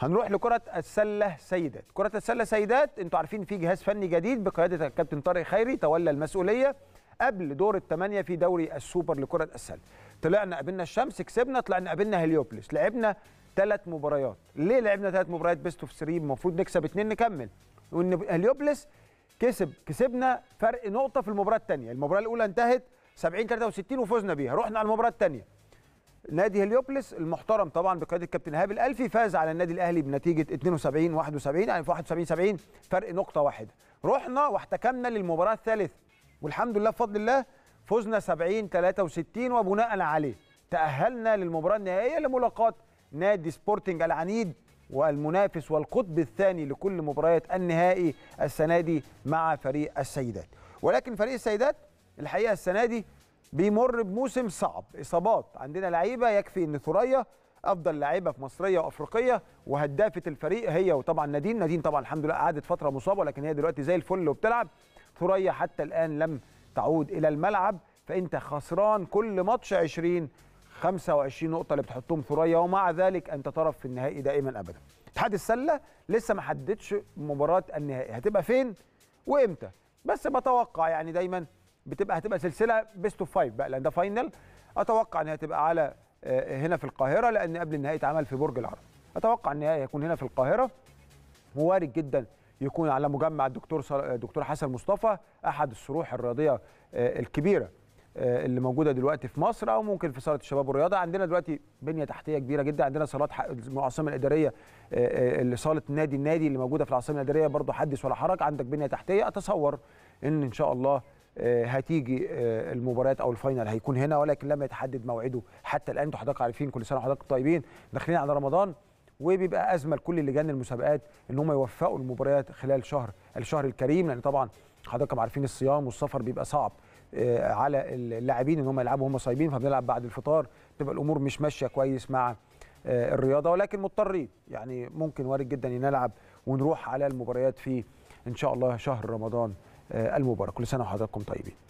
هنروح لكره السله سيدات كره السله سيدات انتوا عارفين في جهاز فني جديد بقياده الكابتن طارق خيري تولى المسؤوليه قبل دور الثمانيه في دوري السوبر لكره السله طلعنا قابلنا الشمس كسبنا طلعنا قابلنا هليوبلس لعبنا ثلاث مباريات ليه لعبنا ثلاث مباريات بيست اوف 3 المفروض نكسب اثنين نكمل وان هليوبلس كسب كسبنا فرق نقطه في المباراه الثانيه المباراه الاولى انتهت 70 63 وفزنا بيها رحنا على المباراه الثانيه نادي هليوبلس المحترم طبعا بقياده الكابتن ايهاب الالفي فاز على النادي الاهلي بنتيجه 72 71 يعني في 71 70 فرق نقطه واحده رحنا واحتكمنا للمباراه الثالثه والحمد لله بفضل الله فزنا 70 63 وبناء عليه تاهلنا للمباراه النهائيه لملاقاه نادي سبورتنج العنيد والمنافس والقطب الثاني لكل مباريات النهائي السنه دي مع فريق السيدات ولكن فريق السيدات الحقيقه السنه دي بيمر بموسم صعب اصابات عندنا لعيبه يكفي ان ثريا افضل لعيبه في مصريه وافريقيه وهدافه الفريق هي وطبعا نادين نادين طبعا الحمد لله قعدت فتره مصابه لكن هي دلوقتي زي الفل وبتلعب ثريا حتى الان لم تعود الى الملعب فانت خسران كل ماتش 20 25 نقطه اللي بتحطهم ثريا ومع ذلك انت طرف في النهائي دائما ابدا اتحاد السله لسه ما حددش مباراه النهائي هتبقى فين وامتى بس بتوقع يعني دايما بتبقى هتبقى سلسله بيست اوف فايف بقى لان ده فاينل اتوقع انها هتبقى على آه، هنا في القاهره لان قبل النهائي اتعمل في برج العرب اتوقع النهائي هيكون هنا في القاهره وارد جدا يكون على مجمع الدكتور آه، دكتور حسن مصطفى احد الصروح الرياضيه آه، الكبيره اللي موجوده دلوقتي في مصر او ممكن في صاله الشباب والرياضه عندنا دلوقتي بنيه تحتيه كبيره جدا عندنا صالات العاصمه الاداريه اللي صاله نادي النادي اللي موجوده في العاصمه الاداريه برضه حدث ولا حرج عندك بنيه تحتيه اتصور ان ان شاء الله آه، هتيجي آه، المباريات او الفاينل هيكون هنا ولكن لم يتحدد موعده حتى الان انتوا حضرتك عارفين كل سنه وحضرتك طيبين داخلين على رمضان وبيبقى ازمه لكل لجان المسابقات ان هم يوفقوا المباريات خلال شهر الشهر الكريم لان طبعا حضراتكم عارفين الصيام والسفر بيبقى صعب آه، على اللاعبين ان هم يلعبوا وهم صايمين فبنلعب بعد الفطار تبقى الامور مش ماشيه كويس مع الرياضه ولكن مضطرين يعني ممكن وارد جدا نلعب ونروح على المباريات في ان شاء الله شهر رمضان المباراه كل سنه وحضراتكم طيبين